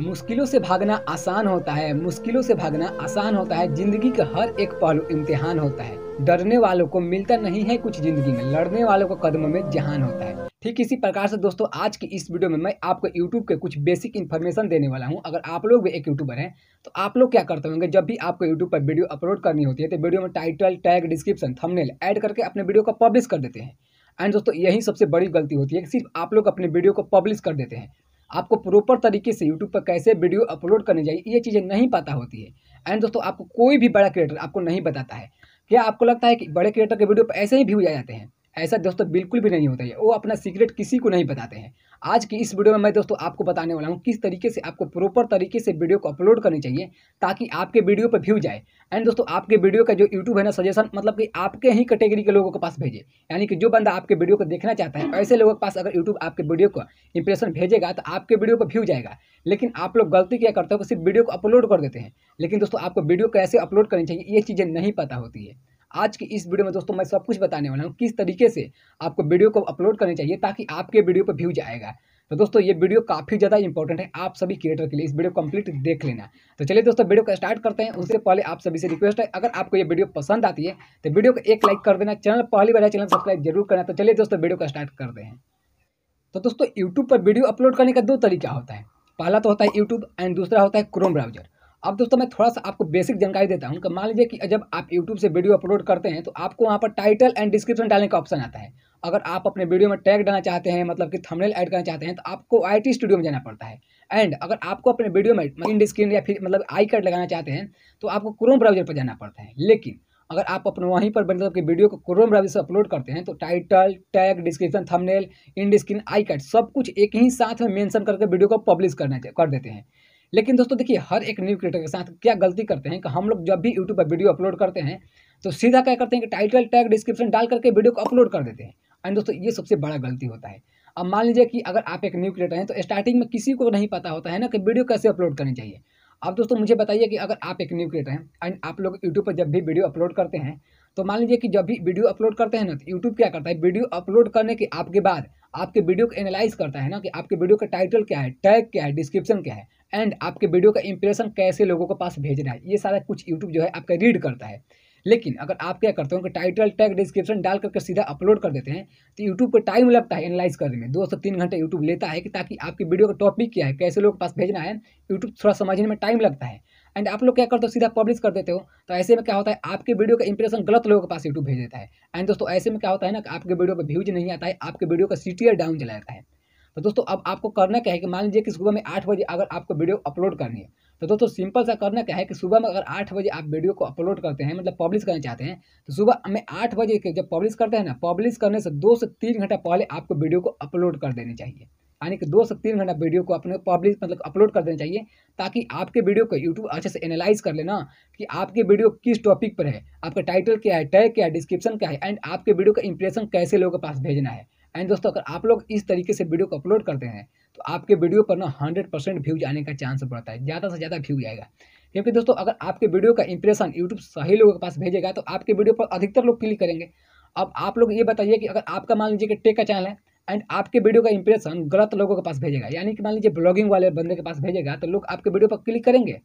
मुश्किलों से भागना आसान होता है मुश्किलों से भागना आसान होता है जिंदगी का हर एक पहलू इम्तिहान होता है डरने वालों को मिलता नहीं है कुछ जिंदगी में लड़ने वालों को कदमों में जहान होता है ठीक इसी प्रकार से दोस्तों आज की इस वीडियो में मैं आपको यूट्यूब के कुछ बेसिक इन्फॉर्मेशन देने वाला हूं अगर आप लोग भी एक यूट्यूबर हैं तो आप लोग क्या करते होंगे जब भी आपको यूट्यूब पर वीडियो अपलोड करनी होती है तो वीडियो में title tag description thumbnail add करके अपने वीडियो को पब्लिश कर देते हैं एंड दोस्तों यही सबसे बड़ी गलती होती है कि सिर्फ आप लोग अपने वीडियो को पब्लिश कर देते हैं आपको प्रॉपर तरीके से यूट्यूब पर कैसे वीडियो अपलोड करने चाहिए ये चीज़ें नहीं पता होती है एंड दोस्तों आपको कोई भी बड़ा क्रिएटर आपको नहीं बताता है क्या आपको लगता है कि बड़े क्रिएटर के वीडियो पर ऐसे ही व्यू आ जाते हैं ऐसा दोस्तों बिल्कुल भी नहीं होता है वो अपना सीक्रेट किसी को नहीं बताते हैं आज की इस वीडियो में मैं दोस्तों आपको बताने वाला हूँ किस तरीके से आपको प्रॉपर तरीके से वीडियो को अपलोड करनी चाहिए ताकि आपके वीडियो पर व्यू जाए एंड दोस्तों आपके वीडियो का जो यूट्यूब है ना सजेशन मतलब कि आपके ही कैटेगरी के लोगों के पास भेजे यानी कि जो बंदा आपके वीडियो को देखना चाहता है ऐसे लोगों के पास अगर यूट्यूब आपके वीडियो को इंप्रेशन भेजेगा तो आपके वीडियो पर व्यू जाएगा लेकिन आप लोग गलती क्या करते हो सिर्फ वीडियो को अपलोड कर देते हैं लेकिन दोस्तों आपको वीडियो कैसे अपलोड करनी चाहिए ये चीज़ें नहीं पता होती है आज की इस वीडियो में दोस्तों मैं सब कुछ बताने वाला हूँ किस तरीके से आपको वीडियो को अपलोड करनी चाहिए ताकि आपके वीडियो पर व्यूज आएगा तो दोस्तों ये वीडियो काफ़ी ज़्यादा इंपॉर्टेंट है आप सभी क्रिएटर के लिए इस वीडियो कंप्लीट देख लेना तो चलिए दोस्तों वीडियो को स्टार्ट करते हैं उससे पहले आप सभी से रिक्वेस्ट है अगर आपको ये वीडियो पसंद आती है तो वीडियो को एक लाइक कर देना चैनल पहली बार चैनल सब्सक्राइब जरूर करना तो चलिए दोस्तों वीडियो को स्टार्ट कर हैं तो दोस्तों यूट्यूब पर वीडियो अपलोड करने का दो तरीका होता है पहला तो होता है यूट्यूब एंड दूसरा होता है क्रोम ब्राउजर अब दोस्तों मैं थोड़ा सा आपको बेसिक जानकारी देता हूँ मान लीजिए कि जब आप यूट्यूब से वीडियो अपलोड करते हैं तो आपको वहाँ पर टाइटल एंड डिस्क्रिप्शन डालने का ऑप्शन आता है अगर आप अपने वीडियो में टैग डालना चाहते हैं मतलब कि थंबनेल ऐड करना चाहते हैं तो आपको आईटी स्टूडियो में जाना पड़ता है एंड अगर आपको अपने वीडियो में इंड स्क्रीन या फिर मतलब आई कार्ड लगाना चाहते हैं तो आपको क्रोम ब्राउजर पर जाना पड़ता है लेकिन अगर आप अपने वहीं पर मतलब कि वीडियो को क्रोम ब्राउजर से अपलोड करते हैं तो title tag description thumbnail end screen I card सब कुछ एक ही साथ में मेंशन करके वीडियो को पब्लिश करना कर देते हैं लेकिन दोस्तों देखिए हर एक न्यू क्रिएटर के साथ क्या गलती करते हैं कि हम लोग जब भी यूट्यूब पर वीडियो अपलोड करते हैं तो सीधा क्या करते हैं कि टाइटल टैग डिस्क्रिप्शन डाल करके वीडियो को अपलोड कर देते हैं एंड दोस्तों ये सबसे बड़ा गलती होता है अब मान लीजिए कि अगर आप एक न्यू क्रिएटर हैं तो स्टार्टिंग में किसी को नहीं पता होता है ना कि वीडियो कैसे अपलोड करनी चाहिए अब दोस्तों मुझे बताइए कि अगर आप एक न्यू क्रिएटर हैं एंड आप लोग यूट्यूब पर जब भी वीडियो अपलोड करते हैं तो मान लीजिए कि जब भी वीडियो अपलोड करते हैं ना तो यूट्यूब क्या करता है वीडियो अपलोड करने के आपके बाद आपके वीडियो को एनालाइज करता है ना कि आपके वीडियो का टाइटल क्या है टैग क्या है डिस्क्रिप्शन क्या है एंड आपके वीडियो का इंप्रेशन कैसे लोगों के पास भेजना है ये सारा कुछ यूट्यूब जो है आपका रीड करता है लेकिन अगर आप क्या करते हो कि टाइटल टैग डिस्क्रिप्शन डाल करके सीधा अपलोड कर देते हैं तो यूट्यूब को टाइम लगता है एनालाइज करने में दो से तीन घंटे यूट्यूब लेता है कि ताकि आपकी वीडियो का टॉपिक क्या है कैसे लोगों के पास भेजना है यूट्यूब थोड़ा समझने में टाइम लगता है एंड आप लोग क्या करते हो सीधा पब्लिश कर देते हो तो ऐसे में क्या होता है आपके वीडियो का इंप्रेशन गलत लोगों के पास यूट्यूब भेज देता है एंड दोस्तों ऐसे में क्या होता है ना कि आपके वीडियो पर व्यूज नहीं आता है आपके वीडियो का सी डाउन चला जाता है तो दोस्तों अब आपको करना क्या है कि मान लीजिए कि सुबह में आठ बजे अगर आपको वीडियो अपलोड करनी है तो दोस्तों सिंपल सा करना क्या है कि सुबह में अगर आठ बजे आप वीडियो को अपलोड करते हैं मतलब पब्लिश करना चाहते हैं तो सुबह में आठ बजे जब पब्लिश करते हैं ना पब्लिश करने से दो से तीन घंटा पहले आपको वीडियो को अपलोड कर देनी चाहिए यानी कि दो से तीन घंटा वीडियो को अपने पब्लिश मतलब अपलोड कर देना चाहिए ताकि आपके वीडियो को यूट्यूब अच्छे से एनालाइज कर लेना कि आपके वीडियो किस टॉपिक पर है आपका टाइटल क्या है टैग क्या है डिस्क्रिप्शन क्या है एंड आपके वीडियो का इंप्रेशन कैसे लोगों के पास भेजना है एंड दोस्तों अगर आप लोग इस तरीके से वीडियो को अपलोड करते हैं तो आपके वीडियो पर ना हंड्रेड परसेंट व्यूज आने का चांस बढ़ता है ज़्यादा से ज़्यादा व्यूज आएगा क्योंकि दोस्तों अगर आपके वीडियो का इंप्रेशन यूट्यूब सही लोगों के पास भेजेगा तो आपके वीडियो पर अधिकतर लोग क्लिक करेंगे अब आप लोग ये बताइए कि अगर आपका मान लीजिए कि टेक का चैनल है एंड आपके वीडियो का इंप्रेशन गलत लोगों के पास भेजेगा यानी कि मान लीजिए ब्लॉगिंग वाले बंदे के पास भेजेगा तो लोग आपके वीडियो पर क्लिक करेंगे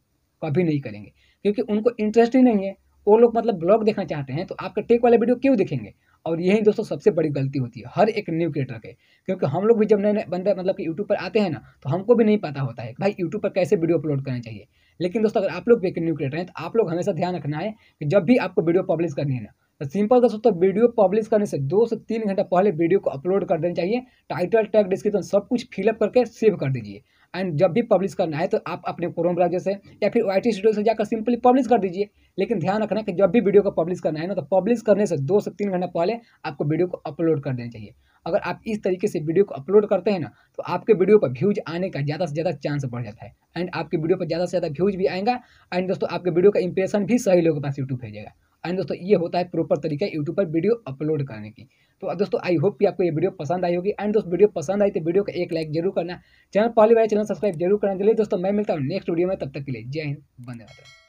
कभी नहीं करेंगे क्योंकि उनको इंटरेस्ट ही नहीं है वो लोग मतलब ब्लॉग देखना चाहते हैं तो आपके टेक वाले वीडियो क्यों देखेंगे और यही दोस्तों सबसे बड़ी गलती होती है हर एक न्यू क्रिएटर के क्योंकि हम लोग भी जब नए नए बंदे मतलब कि यूट्यूब पर आते हैं ना तो हमको भी नहीं पता होता है भाई यूट्यूब पर कैसे वीडियो अपलोड करना चाहिए लेकिन दोस्तों अगर आप लोग भी एक न्यू क्रिएटर हैं तो आप लोग हमेशा ध्यान रखना है कि जब भी आपको वीडियो पब्लिश करनी है ना सिंपल दोस्तों तो वीडियो पब्लिश करने से दो से तीन घंटा पहले वीडियो को अपलोड कर देना चाहिए टाइटल टैग डिस्क्रिप्शन सब कुछ फिलअप करके सेव कर दीजिए एंड जब भी पब्लिश करना है तो आप अपने क्रोम ब्राउजर से या फिर वाई टी स्टूडियो से जाकर सिंपली पब्लिश कर दीजिए लेकिन ध्यान रखना कि जब भी वीडियो को पब्लिश करना है ना तो पब्लिश करने से दो से तीन घंटा पहले आपको वीडियो को अपलोड कर देना चाहिए अगर आप इस तरीके से वीडियो को अपलोड करते हैं ना तो आपके वीडियो पर व्यूज आने का ज़्यादा से ज़्यादा चांस बढ़ जाता है एंड आपके वीडियो पर ज़्यादा से ज़्यादा व्यूज भी आएगा एंड दोस्तों आपके वीडियो का इंप्रेशन भी सही लोगों के पास यूट्यूब भेजेगा एंड दोस्तों ये होता है प्रॉपर तरीका यूट्यूब पर वीडियो अपलोड करने की तो दोस्तों आई होप कि आपको ये वीडियो पसंद आई होगी एंड दोस्तों वीडियो पसंद आई तो वीडियो को एक लाइक जरूर करना चैनल पहली बार चैनल सब्सक्राइब जरूर करना चलिए दोस्तों मैं मिलता हूँ नेक्स्ट वीडियो में तब तक के लिए जय हिंद बंदे मातरम